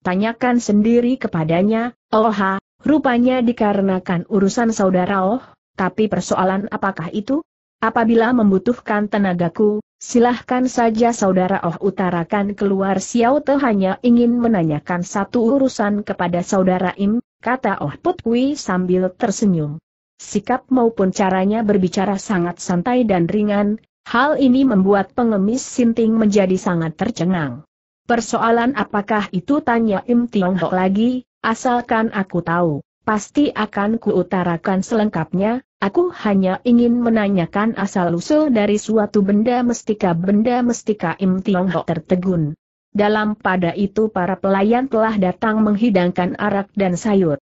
tanyakan sendiri kepadanya, Oh ha, rupanya dikarenakan urusan saudara Oh, tapi persoalan apakah itu? Apabila membutuhkan tenagaku, silahkan saja saudara Oh utarakan keluar Xiao Te hanya ingin menanyakan satu urusan kepada saudara Im, kata Oh Put sambil tersenyum sikap maupun caranya berbicara sangat santai dan ringan, hal ini membuat pengemis Sinting menjadi sangat tercengang. Persoalan apakah itu tanya Im Tiong Ho lagi, asalkan aku tahu, pasti akan kuutarakan selengkapnya, aku hanya ingin menanyakan asal-usul dari suatu benda mestika benda mestika Im Tiong Ho tertegun. Dalam pada itu para pelayan telah datang menghidangkan arak dan sayur.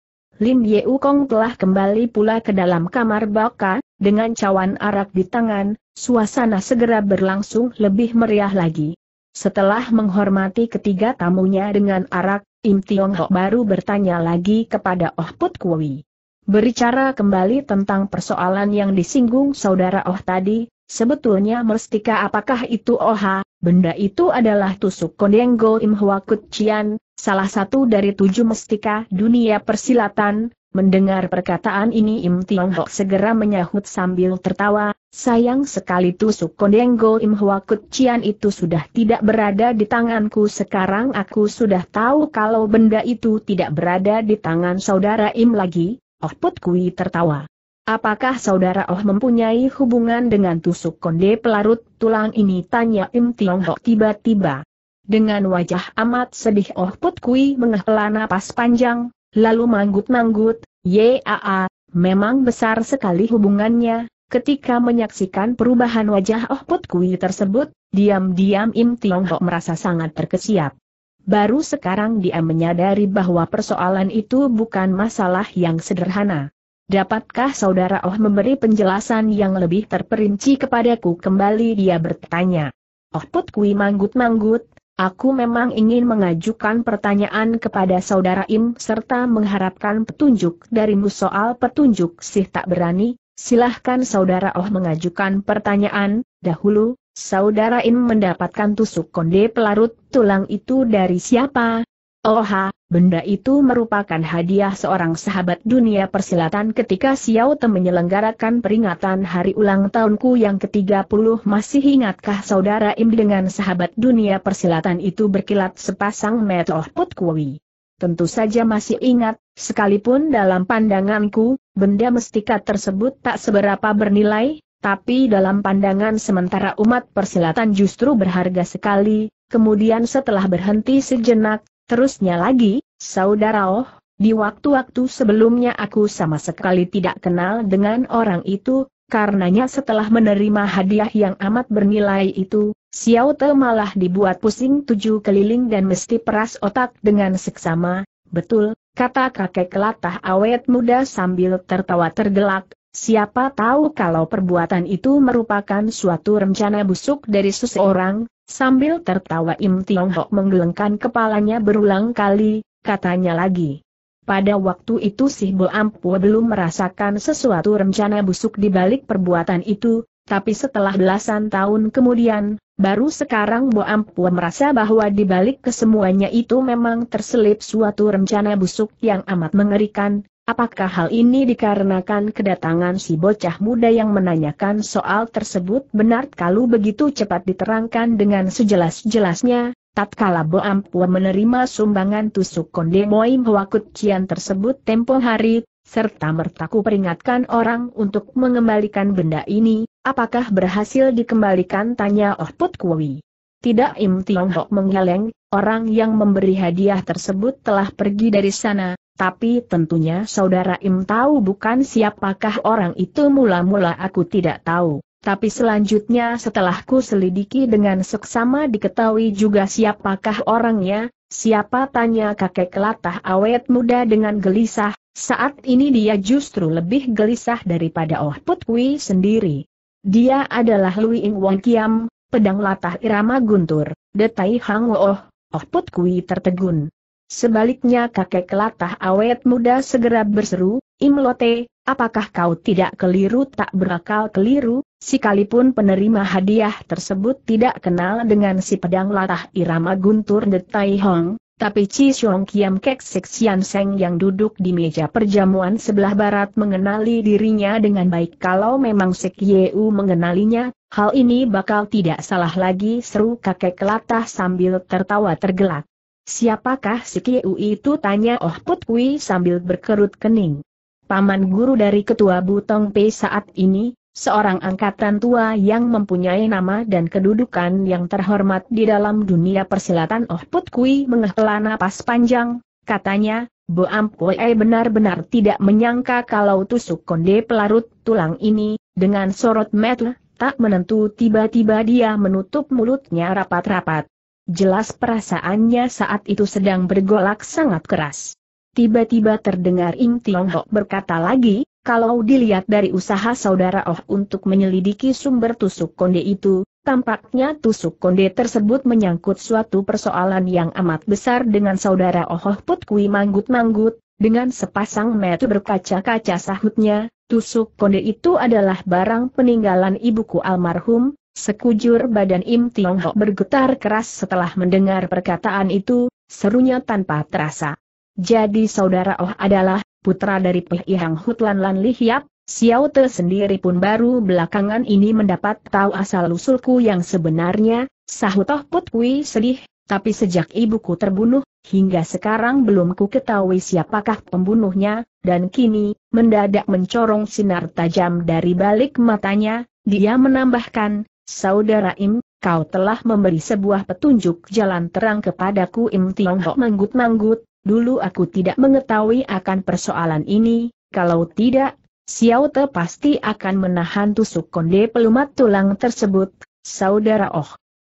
Lim Ye Kong telah kembali pula ke dalam kamar Baka, dengan cawan arak di tangan, suasana segera berlangsung lebih meriah lagi. Setelah menghormati ketiga tamunya dengan arak, Im Tiong Ho baru bertanya lagi kepada Oh Put Kui. Berbicara kembali tentang persoalan yang disinggung saudara Oh tadi, sebetulnya mestika apakah itu Oha, benda itu adalah tusuk kondenggo Im Hwa Kut Cian, salah satu dari tujuh mestika dunia persilatan, Mendengar perkataan ini Im Tiong Hok segera menyahut sambil tertawa, sayang sekali tusuk kondenggo Im Hwa Kut Cian itu sudah tidak berada di tanganku sekarang aku sudah tahu kalau benda itu tidak berada di tangan saudara Im lagi, Oh Put Kui tertawa. Apakah saudara Oh mempunyai hubungan dengan tusuk konde pelarut tulang ini tanya Im Tiong Hok tiba-tiba. Dengan wajah amat sedih Oh Put Kui menghela napas panjang, lalu manggut-manggut, Yaa, memang besar sekali hubungannya, ketika menyaksikan perubahan wajah Oh Put Kui tersebut, diam-diam Im Tiong Ho merasa sangat terkesiap. Baru sekarang dia menyadari bahwa persoalan itu bukan masalah yang sederhana. Dapatkah saudara Oh memberi penjelasan yang lebih terperinci kepadaku kembali dia bertanya. Oh Put Kui manggut-manggut, Aku memang ingin mengajukan pertanyaan kepada saudara Im serta mengharapkan petunjuk darimu soal petunjuk sih tak berani, silahkan saudara Oh mengajukan pertanyaan, dahulu, saudara Im mendapatkan tusuk konde pelarut tulang itu dari siapa, Oha, benda itu merupakan hadiah seorang sahabat dunia persilatan ketika Xiao Te menyelenggarakan peringatan hari ulang tahunku yang ke-30 masih ingatkah saudara Im dengan sahabat dunia persilatan itu berkilat sepasang metoh put kui. Tentu saja masih ingat, sekalipun dalam pandanganku, benda mestika tersebut tak seberapa bernilai, tapi dalam pandangan sementara umat persilatan justru berharga sekali, kemudian setelah berhenti sejenak, Terusnya lagi, saudara Oh, di waktu-waktu sebelumnya aku sama sekali tidak kenal dengan orang itu, karenanya setelah menerima hadiah yang amat bernilai itu, Xiao Te malah dibuat pusing tujuh keliling dan mesti peras otak dengan seksama, betul, kata kakek kelatah awet muda sambil tertawa tergelak, siapa tahu kalau perbuatan itu merupakan suatu rencana busuk dari seseorang, Sambil tertawa Im Tiongkok menggelengkan kepalanya berulang kali, katanya lagi. Pada waktu itu si Bo Ampu belum merasakan sesuatu rencana busuk di balik perbuatan itu, tapi setelah belasan tahun kemudian, baru sekarang Bo Ampu merasa bahwa di balik kesemuanya itu memang terselip suatu rencana busuk yang amat mengerikan, Apakah hal ini dikarenakan kedatangan si bocah muda yang menanyakan soal tersebut benar kalau begitu cepat diterangkan dengan sejelas-jelasnya, tatkala Bo Ampua menerima sumbangan tusuk konde moim Hwakut Cian tersebut tempo hari, serta mertaku peringatkan orang untuk mengembalikan benda ini, apakah berhasil dikembalikan tanya Oh Put Kui. Tidak Im Tiong Hok menggeleng, Orang yang memberi hadiah tersebut telah pergi dari sana, tapi tentunya saudara Im tahu bukan siapakah orang itu mula-mula aku tidak tahu. Tapi selanjutnya setelah ku selidiki dengan seksama diketahui juga siapakah orangnya, siapa tanya kakek kelatah awet muda dengan gelisah, saat ini dia justru lebih gelisah daripada Oh Put sendiri. Dia adalah Lui Ing Wong Kiam, pedang latah irama guntur, detai Hang Oh Oh Put Kui tertegun. Sebaliknya kakek kelatah awet muda segera berseru, Im Lote, apakah kau tidak keliru tak berakal keliru, sekalipun penerima hadiah tersebut tidak kenal dengan si pedang latah irama guntur de Tai Hong, tapi Chi Xiong Kiam Kek Sik Sian Seng yang duduk di meja perjamuan sebelah barat mengenali dirinya dengan baik kalau memang Sek U mengenalinya, Hal ini bakal tidak salah lagi seru kakek kelatah sambil tertawa tergelak. Siapakah si Kiu itu tanya Oh Put Kui sambil berkerut kening. Paman guru dari ketua Butong Pe saat ini, seorang angkatan tua yang mempunyai nama dan kedudukan yang terhormat di dalam dunia persilatan Oh Put Kui menghela napas panjang, katanya, Bo Ampue benar-benar tidak menyangka kalau tusuk konde pelarut tulang ini, dengan sorot metel, tak menentu tiba-tiba dia menutup mulutnya rapat-rapat. Jelas perasaannya saat itu sedang bergolak sangat keras. Tiba-tiba terdengar Ing Tiong Hok berkata lagi, kalau dilihat dari usaha saudara Oh untuk menyelidiki sumber tusuk konde itu, tampaknya tusuk konde tersebut menyangkut suatu persoalan yang amat besar dengan saudara Oh Put Kui manggut-manggut, dengan sepasang metu berkaca-kaca sahutnya, tusuk konde itu adalah barang peninggalan ibuku almarhum, sekujur badan Im Tiong Ho bergetar keras setelah mendengar perkataan itu, serunya tanpa terasa. Jadi saudara Oh adalah putra dari Pihang Hutlan Lan Lihiap, Xiao Te sendiri pun baru belakangan ini mendapat tahu asal-usulku yang sebenarnya, sahut Oh Put sedih, tapi sejak ibuku terbunuh, Hingga sekarang belum ku ketahui siapakah pembunuhnya, dan kini, mendadak mencorong sinar tajam dari balik matanya, dia menambahkan, Saudara Im, kau telah memberi sebuah petunjuk jalan terang kepadaku Im Tiongho manggut-manggut, dulu aku tidak mengetahui akan persoalan ini, kalau tidak, Xiao Te pasti akan menahan tusuk konde pelumat tulang tersebut, Saudara Oh,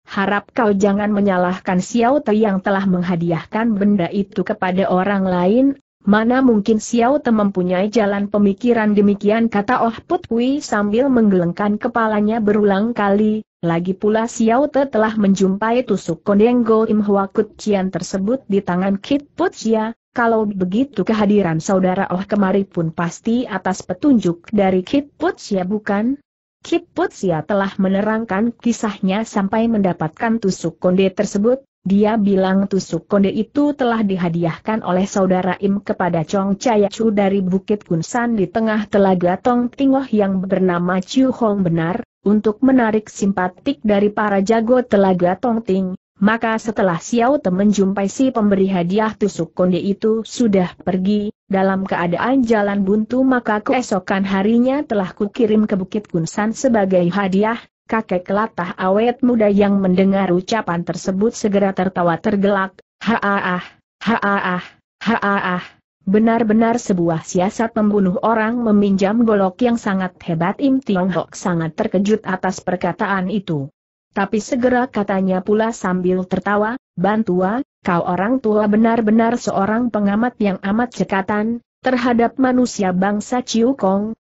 Harap kau jangan menyalahkan Xiao Te yang telah menghadiahkan benda itu kepada orang lain, mana mungkin Xiao Te mempunyai jalan pemikiran demikian kata Oh Put Kui sambil menggelengkan kepalanya berulang kali, lagi pula Xiao Te telah menjumpai tusuk kondeng Go Im Hwa Kut Cian tersebut di tangan Kit Put Xia, kalau begitu kehadiran saudara Oh kemari pun pasti atas petunjuk dari Kit Put Xia bukan? Kip Putsia telah menerangkan kisahnya sampai mendapatkan tusuk konde tersebut, dia bilang tusuk konde itu telah dihadiahkan oleh saudara Im kepada Chong Chaya Chu dari Bukit Kunsan di tengah telaga Tong Tingoh yang bernama Chiu Hong benar, untuk menarik simpatik dari para jago telaga Tong Ting, maka setelah Xiao Te menjumpai si pemberi hadiah tusuk konde itu sudah pergi, dalam keadaan jalan buntu maka keesokan harinya telah kukirim ke Bukit Kunsan sebagai hadiah, kakek kelatah awet muda yang mendengar ucapan tersebut segera tertawa tergelak, haaah, haaah, haaah. Benar-benar sebuah siasat membunuh orang meminjam golok yang sangat hebat Im Tiong Hok sangat terkejut atas perkataan itu. Tapi segera katanya pula sambil tertawa, Bantua, kau orang tua benar-benar seorang pengamat yang amat cekatan, terhadap manusia bangsa Ciu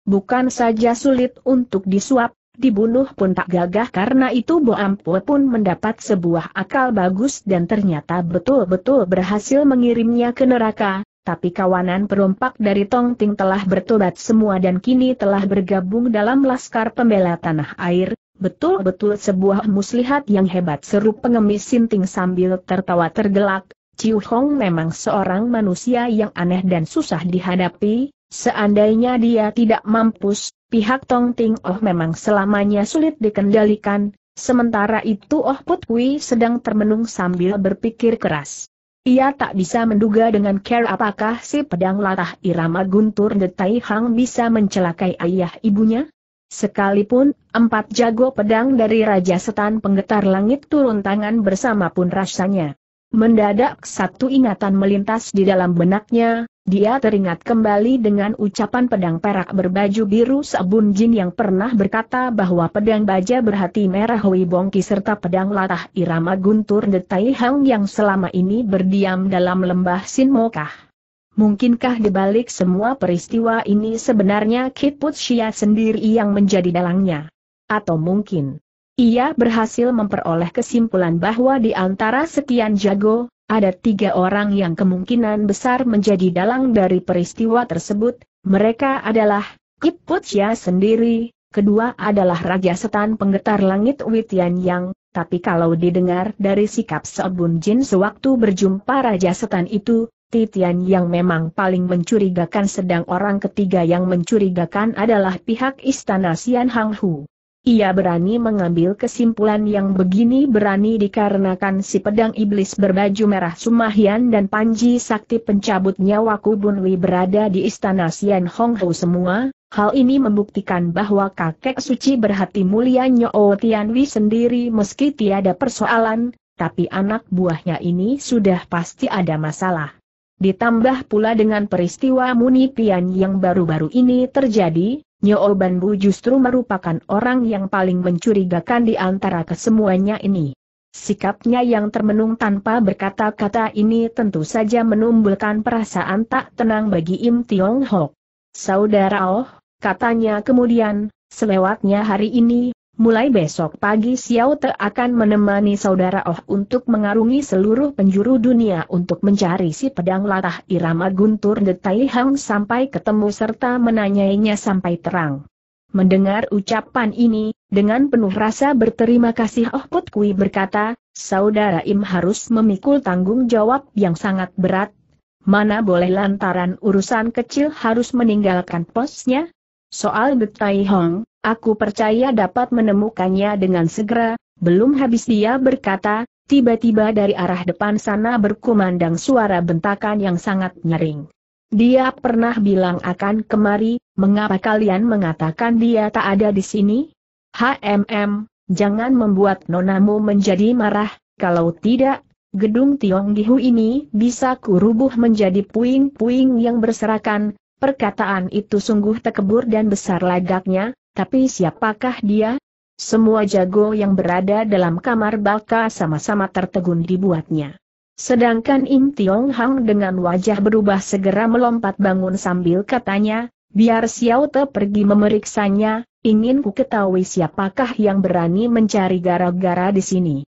bukan saja sulit untuk disuap, dibunuh pun tak gagah karena itu Bo Ampue pun mendapat sebuah akal bagus dan ternyata betul-betul berhasil mengirimnya ke neraka, tapi kawanan perompak dari Tong Ting telah bertobat semua dan kini telah bergabung dalam Laskar Pembela Tanah Air, betul-betul sebuah muslihat yang hebat seru pengemis sinting sambil tertawa tergelak, Ciu Hong memang seorang manusia yang aneh dan susah dihadapi, seandainya dia tidak mampus, pihak Tong Ting Oh memang selamanya sulit dikendalikan, sementara itu Oh Put Kui sedang termenung sambil berpikir keras. Ia tak bisa menduga dengan care apakah si pedang latah irama guntur detai Hang bisa mencelakai ayah ibunya, Sekalipun empat jago pedang dari Raja Setan penggetar langit turun tangan bersama pun rasanya. Mendadak satu ingatan melintas di dalam benaknya, dia teringat kembali dengan ucapan pedang perak berbaju biru Sabun Jin yang pernah berkata bahwa pedang baja berhati merah Hui Bongki serta pedang latah irama guntur detai Hang yang selama ini berdiam dalam lembah Sin Mokah Mungkinkah dibalik semua peristiwa ini sebenarnya Kiput Shia sendiri yang menjadi dalangnya? Atau mungkin ia berhasil memperoleh kesimpulan bahwa di antara sekian jago, ada tiga orang yang kemungkinan besar menjadi dalang dari peristiwa tersebut, mereka adalah Kiput Shia sendiri, kedua adalah Raja Setan Penggetar Langit Witian Yang, tapi kalau didengar dari sikap Seobun Jin sewaktu berjumpa Raja Setan itu, Titian yang memang paling mencurigakan sedang orang ketiga yang mencurigakan adalah pihak istana Sian Hang Hu. Ia berani mengambil kesimpulan yang begini berani dikarenakan si pedang iblis berbaju merah Sumahian dan Panji Sakti pencabut nyawa Wei berada di istana Sian Hong Hu semua, hal ini membuktikan bahwa kakek suci berhati mulia Nyo Wei sendiri meski tiada persoalan, tapi anak buahnya ini sudah pasti ada masalah. Ditambah pula dengan peristiwa Munipian yang baru-baru ini terjadi, Nyo Banbu justru merupakan orang yang paling mencurigakan di antara kesemuanya ini. Sikapnya yang termenung tanpa berkata-kata ini tentu saja menumbulkan perasaan tak tenang bagi Im Tiong Hok. Saudara Oh, katanya kemudian, selewatnya hari ini, Mulai besok pagi Xiao Te akan menemani saudara Oh untuk mengarungi seluruh penjuru dunia untuk mencari si pedang latah irama guntur detai Hang sampai ketemu serta menanyainya sampai terang. Mendengar ucapan ini, dengan penuh rasa berterima kasih Oh Put Kui berkata, saudara Im harus memikul tanggung jawab yang sangat berat. Mana boleh lantaran urusan kecil harus meninggalkan posnya? Soal Detai Hong, Aku percaya dapat menemukannya dengan segera, belum habis dia berkata, tiba-tiba dari arah depan sana berkumandang suara bentakan yang sangat nyering. Dia pernah bilang akan kemari, mengapa kalian mengatakan dia tak ada di sini? HMM, jangan membuat nonamu menjadi marah, kalau tidak, gedung Gihu ini bisa kurubuh menjadi puing-puing yang berserakan, perkataan itu sungguh tekebur dan besar lagaknya, tapi siapakah dia? Semua jago yang berada dalam kamar Balka sama-sama tertegun dibuatnya. Sedangkan Im Tiong Hang dengan wajah berubah segera melompat bangun sambil katanya, biar Xiao Te pergi memeriksanya, ingin ku ketahui siapakah yang berani mencari gara-gara di sini.